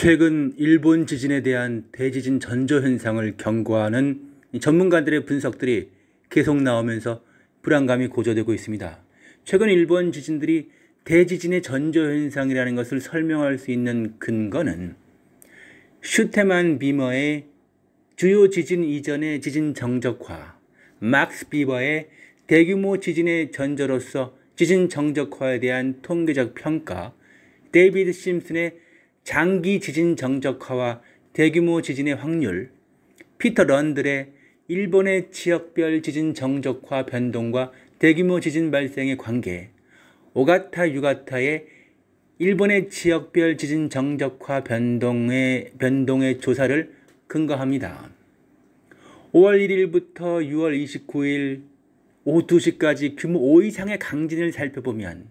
최근 일본 지진에 대한 대지진 전조 현상을 경고하는 전문가들의 분석들이 계속 나오면서 불안감이 고조되고 있습니다. 최근 일본 지진들이 대지진의 전조 현상이라는 것을 설명할 수 있는 근거는 슈테만 비머의 주요 지진 이전의 지진 정적화, 막스 비버의 대규모 지진의 전조로서 지진 정적화에 대한 통계적 평가, 데이비드 심슨의 장기 지진 정적화와 대규모 지진의 확률, 피터 런들의 일본의 지역별 지진 정적화 변동과 대규모 지진 발생의 관계, 오가타 유가타의 일본의 지역별 지진 정적화 변동의, 변동의 조사를 근거합니다. 5월 1일부터 6월 29일 오후 2시까지 규모 5 이상의 강진을 살펴보면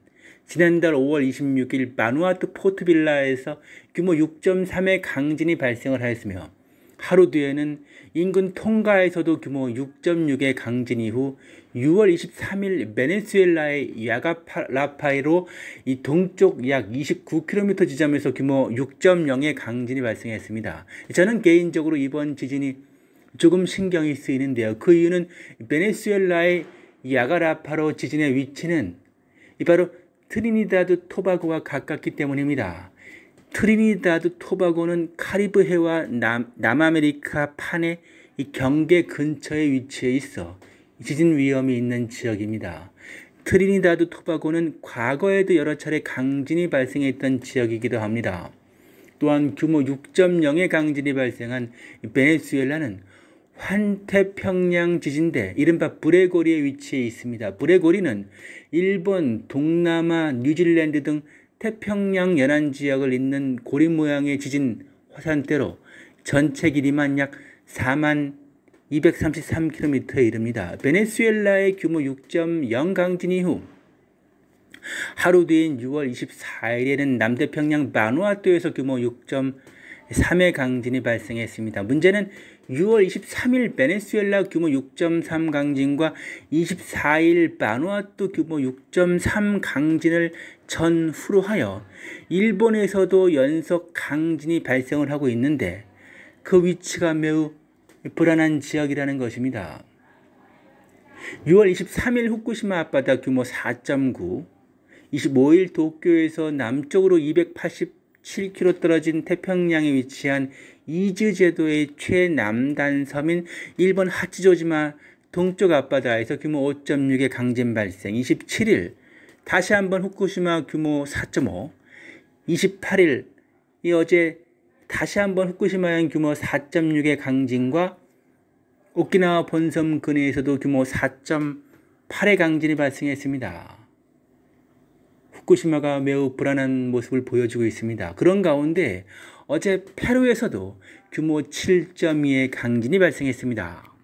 지난달 5월 26일 마누아트 포트빌라에서 규모 6.3의 강진이 발생을 하였으며 하루 뒤에는 인근 통가에서도 규모 6.6의 강진 이후 6월 23일 베네수엘라의 야가라파이로 파이 동쪽 약 29km 지점에서 규모 6.0의 강진이 발생했습니다. 저는 개인적으로 이번 지진이 조금 신경이 쓰이는데요. 그 이유는 베네수엘라의 야가라파로 지진의 위치는 이 바로 트리니다드 토바고와 가깝기 때문입니다. 트리니다드 토바고는 카리브해와 남, 남아메리카 판의 이 경계 근처에 위치해 있어 지진 위험이 있는 지역입니다. 트리니다드 토바고는 과거에도 여러 차례 강진이 발생했던 지역이기도 합니다. 또한 규모 6.0의 강진이 발생한 베네수엘라는 환태평양 지진대, 이른바 브레고리에 위치해 있습니다. 브레고리는 일본, 동남아, 뉴질랜드 등 태평양 연안 지역을 잇는 고리 모양의 지진 화산대로 전체 길이만 약 4만 233km에 이릅니다. 베네수엘라의 규모 6.0 강진 이후 하루 뒤인 6월 24일에는 남태평양 마누아투에서 규모 6 3회 강진이 발생했습니다. 문제는 6월 23일 베네수엘라 규모 6.3 강진과 24일 바누아투 규모 6.3 강진을 전후로 하여 일본에서도 연속 강진이 발생을 하고 있는데 그 위치가 매우 불안한 지역이라는 것입니다. 6월 23일 후쿠시마 앞바다 규모 4.9, 25일 도쿄에서 남쪽으로 280 7km 떨어진 태평양에 위치한 이즈 제도의 최남단 섬인 일본 하치조지마 동쪽 앞바다에서 규모 5.6의 강진 발생 27일 다시 한번 후쿠시마 규모 4.5 28일 이 어제 다시 한번 후쿠시마현 규모 4.6의 강진과 오키나와 본섬 근해에서도 규모 4.8의 강진이 발생했습니다. 후쿠시마가 매우 불안한 모습을 보여주고 있습니다. 그런 가운데 어제 페루에서도 규모 7.2의 강진이 발생했습니다.